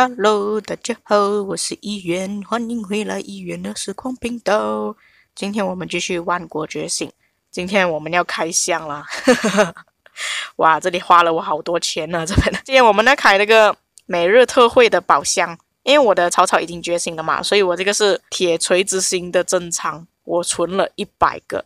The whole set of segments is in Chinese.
Hello，大家好，我是一元，欢迎回来一元的时空频道。今天我们继续万国觉醒，今天我们要开箱了。哇，这里花了我好多钱呢，这边。今天我们来开那个每日特惠的宝箱，因为我的草草已经觉醒了嘛，所以我这个是铁锤之星的珍藏，我存了一百个。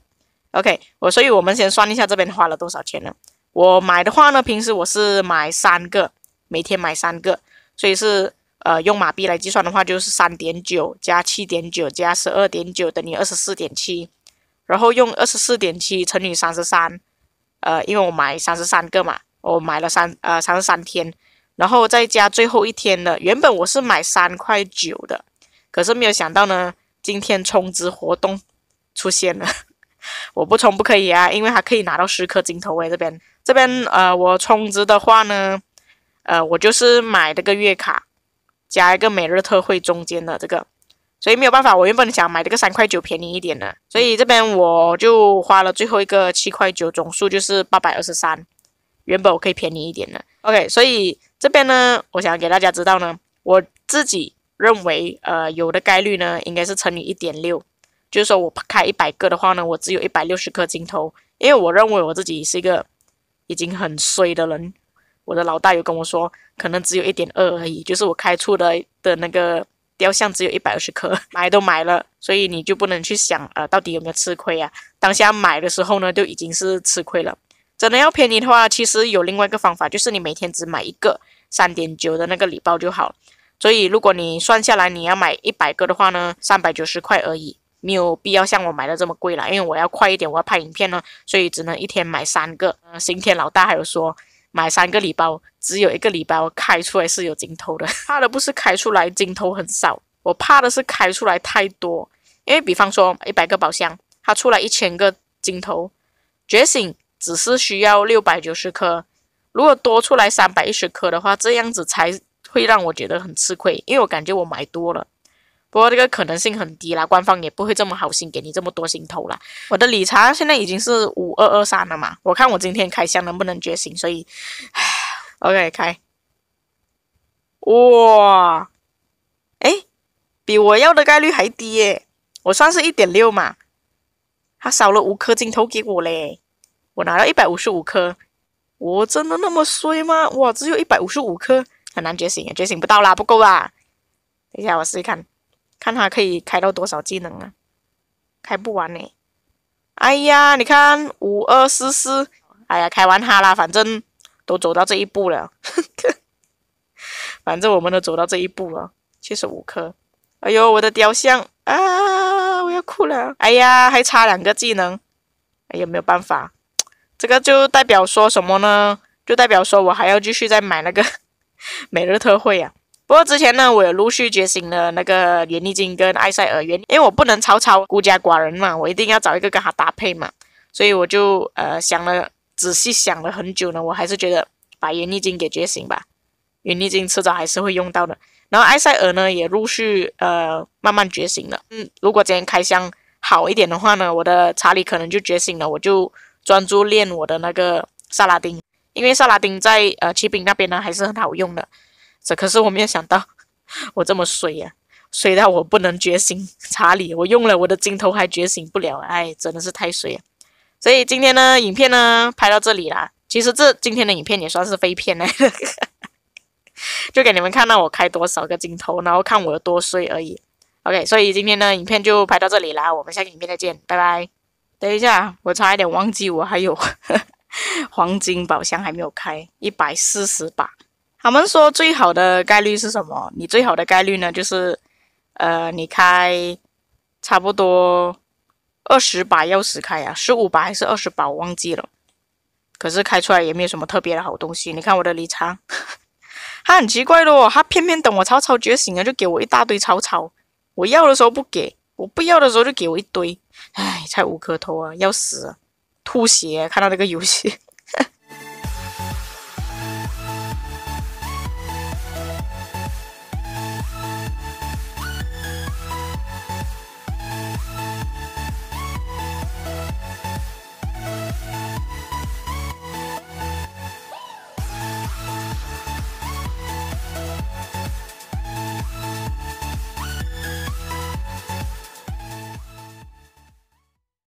OK，我，所以我们先算一下这边花了多少钱呢？我买的话呢，平时我是买三个，每天买三个。所以是呃，用马币来计算的话，就是三点九加七点九加十二点九等于二十四点七，然后用二十四点七乘以三十三，呃，因为我买三十三个嘛，我买了三呃三十三天，然后再加最后一天的，原本我是买三块九的，可是没有想到呢，今天充值活动出现了，我不充不可以啊，因为它可以拿到十颗金头诶。这边这边呃，我充值的话呢。呃，我就是买这个月卡，加一个每日特惠中间的这个，所以没有办法。我原本想买这个三块九便宜一点的，所以这边我就花了最后一个七块九，总数就是八百二十三。原本我可以便宜一点的。OK，所以这边呢，我想给大家知道呢，我自己认为，呃，有的概率呢，应该是乘以一点六，就是说我开一百个的话呢，我只有一百六十颗镜头，因为我认为我自己是一个已经很衰的人。我的老大有跟我说，可能只有一点二而已，就是我开出的的那个雕像只有一百二十颗，买都买了，所以你就不能去想呃到底有没有吃亏啊。当下买的时候呢就已经是吃亏了。真的要便宜的话，其实有另外一个方法，就是你每天只买一个三点九的那个礼包就好。所以如果你算下来你要买一百个的话呢，三百九十块而已，没有必要像我买的这么贵了，因为我要快一点，我要拍影片呢，所以只能一天买三个。嗯，刑天老大还有说。买三个礼包，只有一个礼包开出来是有金头的。怕的不是开出来金头很少，我怕的是开出来太多。因为比方说一百个宝箱，它出来一千个金头，觉醒只是需要六百九十颗。如果多出来三百一十颗的话，这样子才会让我觉得很吃亏，因为我感觉我买多了。不过这个可能性很低啦，官方也不会这么好心给你这么多心头啦。我的理查现在已经是五二二三了嘛，我看我今天开箱能不能觉醒。所以，OK 开，哇，哎，比我要的概率还低耶！我算是一点六嘛，他少了五颗镜头给我嘞，我拿了一百五十五颗，我真的那么衰吗？哇，只有一百五十五颗，很难觉醒，觉醒不到啦，不够啦。等一下，我试试看。看他可以开到多少技能啊？开不完呢。哎呀，你看五二四四，哎呀，开完它啦，反正都走到这一步了。反正我们都走到这一步了，七十五颗。哎呦，我的雕像啊，我要哭了。哎呀，还差两个技能。哎呀，没有办法，这个就代表说什么呢？就代表说我还要继续再买那个每 日特惠呀。不过之前呢，我也陆续觉醒了那个元力金跟艾塞尔原，因为我不能草草孤家寡人嘛，我一定要找一个跟他搭配嘛，所以我就呃想了，仔细想了很久呢，我还是觉得把元力金给觉醒吧，元力金迟早还是会用到的。然后艾塞尔呢也陆续呃慢慢觉醒了。嗯，如果今天开箱好一点的话呢，我的查理可能就觉醒了，我就专注练我的那个萨拉丁，因为萨拉丁在呃骑兵那边呢还是很好用的。这可是我没有想到，我这么水呀，水到我不能觉醒查理，我用了我的镜头还觉醒不了，哎，真的是太水了。所以今天呢，影片呢拍到这里啦。其实这今天的影片也算是废片呢，就给你们看到我开多少个镜头，然后看我有多衰而已。OK，所以今天呢，影片就拍到这里啦，我们下个影片再见，拜拜。等一下，我差一点忘记，我还有 黄金宝箱还没有开，一百四十把。他们说最好的概率是什么？你最好的概率呢？就是，呃，你开差不多二十把钥匙开呀，十五把还是二十把？我忘记了。可是开出来也没有什么特别的好东西。你看我的离场，他很奇怪的哦，他偏偏等我草草觉醒了就给我一大堆草草，我要的时候不给我，不要的时候就给我一堆。唉，才五颗头啊，要死！吐血！看到这个游戏。